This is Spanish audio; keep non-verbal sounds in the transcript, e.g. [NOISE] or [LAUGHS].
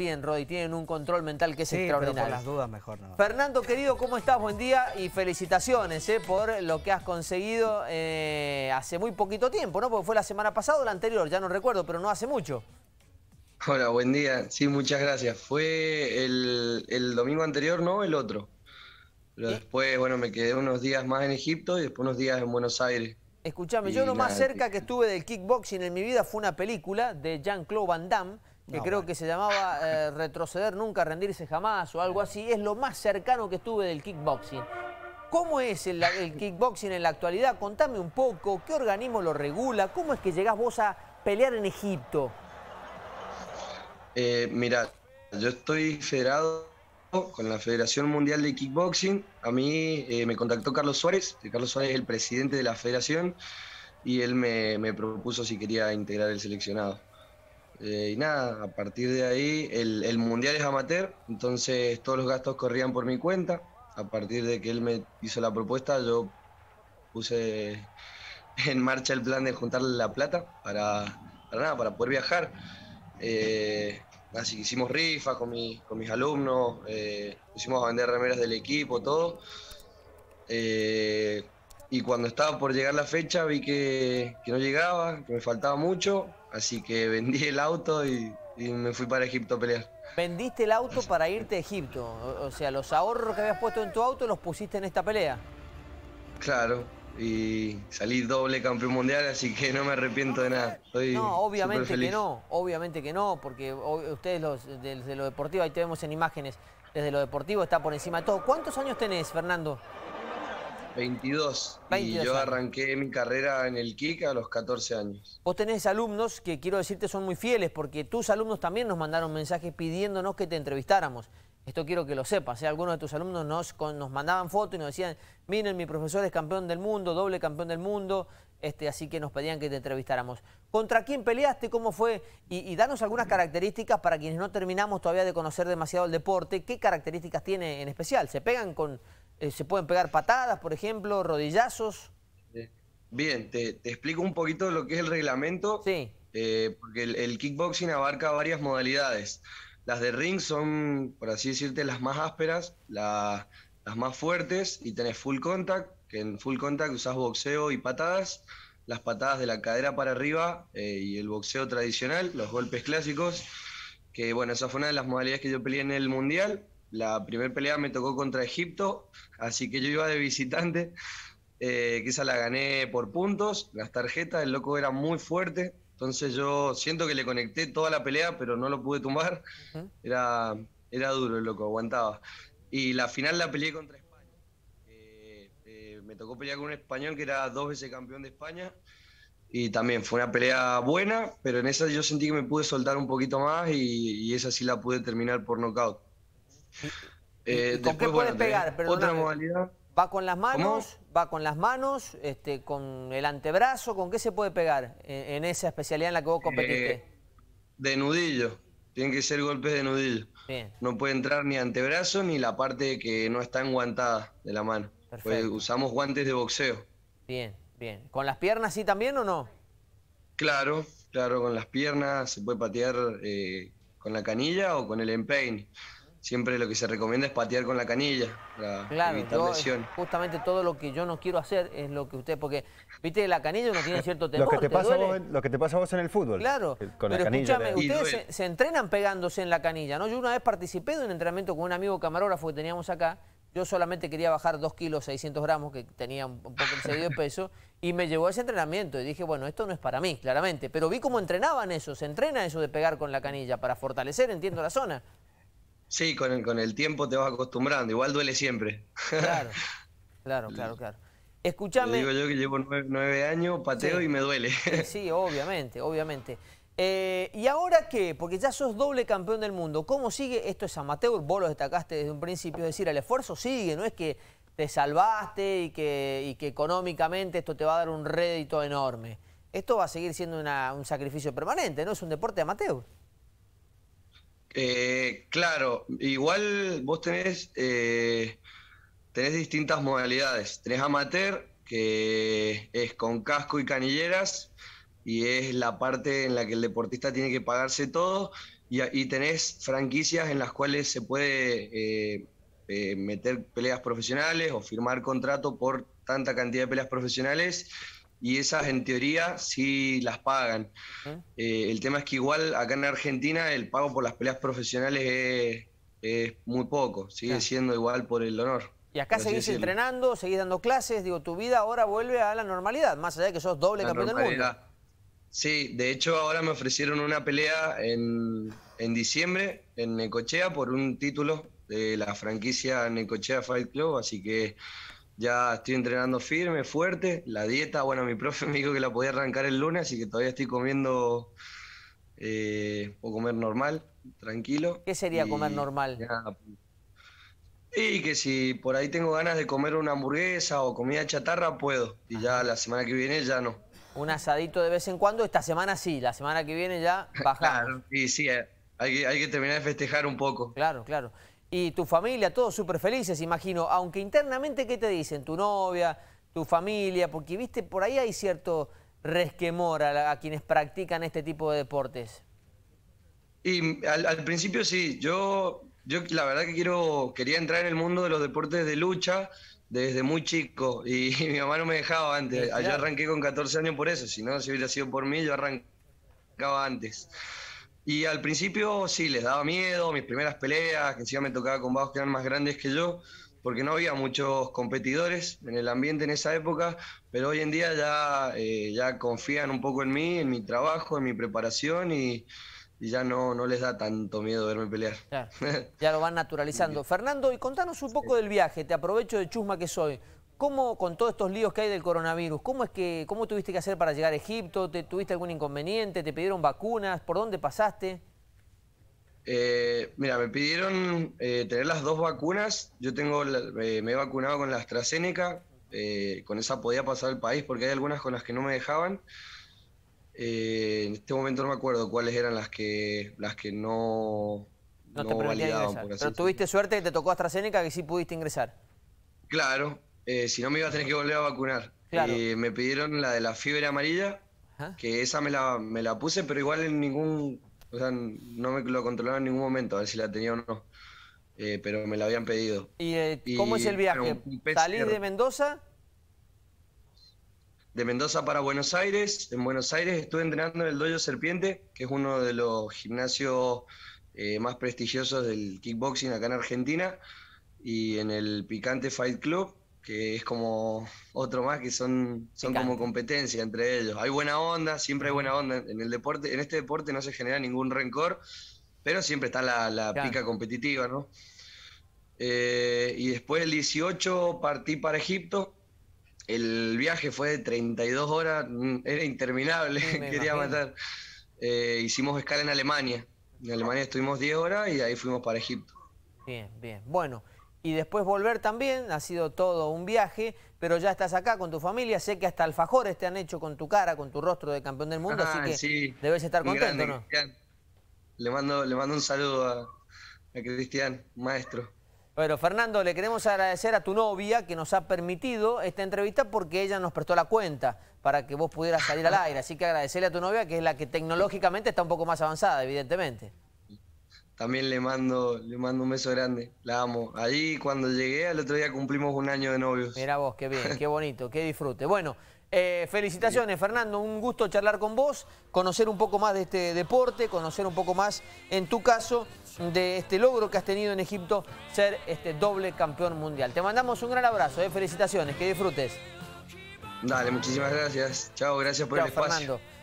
bien, Rodi, tienen un control mental que es extraordinario. las dudas mejor Fernando, querido, ¿cómo estás? Buen día y felicitaciones eh, por lo que has conseguido eh, hace muy poquito tiempo, ¿no? Porque fue la semana pasada o la anterior, ya no recuerdo, pero no hace mucho. Hola, buen día. Sí, muchas gracias. Fue el, domingo anterior, no, el otro. Pero eh. después, bueno, me quedé unos días más en Egipto y después unos días en Buenos Aires. Escúchame, yo lo más cerca que estuve del kickboxing en mi vida fue una película de Jean-Claude Van Damme que creo que se llamaba eh, Retroceder nunca, rendirse jamás o algo eh. así, es lo más cercano que estuve del kickboxing. ¿Cómo es el, kickboxing en la actualidad? Contame un poco, ¿qué organismo lo regula? ¿Cómo es que llegás vos a pelear en Egipto? Eh, mira, yo estoy federado con la Federación Mundial de Kickboxing. A mí eh, me contactó Carlos Suárez, Carlos Suárez es el presidente de la federación, y él me propuso si quería integrar el seleccionado. Eh, y nada, a partir de ahí el, mundial es amateur, entonces todos los gastos corrían por mi cuenta. A partir de que él me hizo la propuesta, yo puse en marcha el plan de juntarle la plata para, para nada, para poder viajar. Eh, así que hicimos rifas con, mis alumnos, eh, pusimos a vender remeras del equipo, todo. Eh, y cuando estaba por llegar la fecha vi que, no llegaba, que me faltaba mucho, así que [LAUGHS] vendí el auto y, me fui para Egipto a pelear. Vendiste el auto para irte a Egipto, o, sea, los ahorros que habías puesto en tu auto los pusiste en esta pelea. Claro, y salí doble campeón mundial, así que no me arrepiento de nada. no, obviamente que no, obviamente que no, porque ustedes los, desde lo deportivo, ahí te vemos en imágenes, desde lo deportivo está por encima de todo. ¿Cuántos años tenés, Fernando? 22. y yo arranqué mi carrera en el KIC a los 14 años. Vos tenés alumnos que quiero decirte son muy fieles, porque tus alumnos también nos mandaron mensajes pidiéndonos que te entrevistáramos. Esto quiero que lo sepas. ¿eh? Algunos de tus alumnos nos, nos mandaban fotos y nos decían, miren, mi profesor es campeón del mundo, doble campeón del mundo, este, así que nos pedían que te entrevistáramos. ¿Contra quién peleaste? ¿Cómo fue? Y, y danos algunas características para quienes no terminamos todavía de conocer demasiado el deporte. ¿Qué características tiene en especial? ¿Se pegan con, eh, ¿Se pueden pegar patadas, por ejemplo, rodillazos? Eh, bien, te, explico un poquito lo que es el reglamento. Sí. Eh, porque el, kickboxing abarca varias modalidades. Las de ring son, por así decirte, las más ásperas, las más fuertes, y tenés full contact, que en full contact usás boxeo y patadas, las patadas de la cadera para arriba y el boxeo tradicional, los golpes clásicos, que bueno, esa fue una de las modalidades que yo peleé en el Mundial. La primera pelea me tocó contra Egipto, así que yo iba de visitante, eh, que esa la gané por puntos, las tarjetas, el loco era muy fuerte, entonces yo siento que le conecté toda la pelea, pero no lo pude tumbar, era, era duro el loco, aguantaba. Y la final la peleé contra España, eh, eh, me tocó pelear con un español que era dos veces campeón de España, y también fue una pelea buena, pero en esa yo sentí que me pude soltar un poquito más y, y esa sí la pude terminar por nocaut. Eh, ¿Con qué puedes pegar? otra eh, modalidad. ¿Va con las manos? ¿Va con las manos? Este, ¿Con el antebrazo? ¿Con qué se puede pegar en, esa especialidad en la que vos competiste? Eh, de nudillo. Tienen que ser golpes de nudillo. No puede entrar ni antebrazo ni la parte que no está enguantada de la mano. Pues usamos guantes de boxeo. Bien, bien. ¿Con las piernas sí también o no? Claro, claro, con las piernas se puede patear con la canilla o con el empeine siempre lo que se recomienda es patear con la canilla claro, Justamente todo lo que yo no quiero hacer es lo que usted, porque viste la canilla no tiene cierto temor. lo, que te pasa lo que te vos en el fútbol. Claro. Eh, pero escúchame, ustedes se, entrenan pegándose en la canilla, ¿no? Yo una vez participé de un entrenamiento con un amigo camarógrafo que teníamos acá. Yo solamente quería bajar 2 kilos 600 gramos, que tenía un poco excedido de peso, y me llevó a ese entrenamiento. Y dije, bueno, esto no es para mí, claramente. Pero vi cómo entrenaban eso, se entrena eso de pegar con la canilla, para fortalecer, entiendo, la zona. Sí, con el, con el tiempo te vas acostumbrando, igual duele siempre. Claro, claro, [LAUGHS] claro, claro. Escúchame. Digo yo que llevo nueve, años, pateo y me duele. Sí, [LAUGHS] obviamente, obviamente. Eh, ¿Y ahora qué? Porque ya sos doble campeón del mundo. ¿Cómo sigue? Esto es amateur, vos lo destacaste desde un principio. Es decir, el esfuerzo sigue, no es que te salvaste y que, que económicamente esto te va a dar un rédito enorme. Esto va a seguir siendo un sacrificio permanente, ¿no? Es un deporte amateur. Eh, claro, igual vos tenés, eh, tenés distintas modalidades. Tenés amateur, que es con casco y canilleras, y es la parte en la que el deportista tiene que pagarse todo, y, tenés franquicias en las cuales se puede eh, eh, meter peleas profesionales o firmar contrato por tanta cantidad de peleas profesionales y esas en teoría sí las pagan. Eh, el tema es que igual acá en Argentina el pago por las peleas profesionales es, muy poco, sigue siendo igual por el honor. Y acá seguís entrenando, seguís dando clases, digo, tu vida ahora vuelve a la normalidad, más allá de que sos doble campeón del mundo. Sí, de hecho ahora me ofrecieron una pelea en, en diciembre en Necochea por un título de la franquicia Necochea Fight Club, así que ya estoy entrenando firme, fuerte. La dieta, bueno, mi profe [LAUGHS] me dijo que la podía arrancar el lunes, así que todavía estoy comiendo, eh, o comer normal, tranquilo. ¿Qué sería comer normal? Pues. y que si por ahí tengo ganas de comer una hamburguesa o comida chatarra, puedo. Y ya la semana que viene ya no. Un asadito de vez en cuando, esta semana sí, la semana que viene ya [LAUGHS] bajamos. claro, y sí, eh. hay hay que terminar de festejar un poco. Claro, claro y tu familia, todos súper felices, imagino, aunque internamente, ¿qué te dicen? Tu novia, tu familia, porque viste, por ahí hay cierto resquemor a, quienes practican este tipo de deportes. Y al, principio sí, yo, yo la verdad que quiero, quería entrar en el mundo de los deportes de lucha desde muy chico y, [LAUGHS] mi mamá no me dejaba antes. Allá arranqué con 14 años por eso, si no, si hubiera sido por mí, yo arrancaba antes. Y al principio sí, les daba miedo, mis primeras peleas, que encima me tocaba con bajos que eran más grandes que yo, porque no había muchos competidores en el ambiente en esa época, pero hoy en día ya, eh, ya confían un poco en mí, en mi trabajo, en mi preparación y, ya no, no les da tanto miedo verme pelear. [LAUGHS] ya lo van naturalizando. Fernando, y contanos un poco del viaje, te aprovecho de chusma que soy. ¿Cómo, con todos estos líos que hay del coronavirus, cómo es que, cómo tuviste que hacer para llegar a Egipto? ¿Te, ¿Tuviste algún inconveniente? ¿Te pidieron vacunas? ¿Por dónde pasaste? Eh, mira, me pidieron eh, tener las dos vacunas. Yo tengo, eh, me he vacunado con la AstraZeneca. con esa podía pasar el país porque hay algunas con las que no me dejaban. en este momento no me acuerdo cuáles eran las que, las que no, no, te validaban. Pero tuviste suerte que te tocó AstraZeneca que sí pudiste ingresar. Claro, eh, si no me iba a tener que volver a vacunar. Y eh, me pidieron la de la fiebre amarilla, que esa me la, me la puse, pero igual en ningún. no me lo controlaron en ningún momento, a ver si la tenía o no. Eh, pero me la habían pedido. ¿Y, cómo es el viaje? ¿Salí de Mendoza? De Mendoza para Buenos Aires. En Buenos Aires estuve entrenando en el Dojo Serpiente, que es uno de los gimnasios más prestigiosos del kickboxing acá en Argentina. Y en el Picante Fight Club, que es como otro más que son, son como competencia entre ellos. Hay buena onda, siempre hay buena onda. En el deporte, en este deporte no se genera ningún rencor, pero siempre está la, pica competitiva, ¿no? Eh, y después el 18 partí para Egipto. El viaje fue de 32 horas, mm, era interminable, [LAUGHS] quería matar. Eh, hicimos escala en Alemania. En Alemania estuvimos 10 horas y ahí fuimos para Egipto. Bien, bien. Bueno, y después volver también. Ha sido todo un viaje, pero ya estás acá con tu familia. Sé que hasta alfajores te han hecho con tu cara, con tu rostro de campeón del mundo, así ah, que debes estar contento, ¿no? Le mando, le mando un saludo a, a Cristian, maestro. Bueno, Fernando, le queremos agradecer a tu novia que nos ha permitido esta entrevista porque ella nos prestó la cuenta para que vos pudieras salir al [LAUGHS] aire. Así que agradecerle a tu novia, que es la que tecnológicamente está un poco más avanzada, evidentemente también le mando, le mando un beso grande, la amo. Ahí cuando llegué al otro día cumplimos un año de novios. Mira vos, qué bien, [LAUGHS] qué bonito, qué disfrute. Bueno, eh, felicitaciones Fernando, un gusto charlar con vos, conocer un poco más de este deporte, conocer un poco más, en tu caso, de este logro que has tenido en Egipto, ser este doble campeón mundial. Te mandamos un gran abrazo, eh, felicitaciones, que disfrutes. Dale, muchísimas gracias. Chao, gracias por el espacio.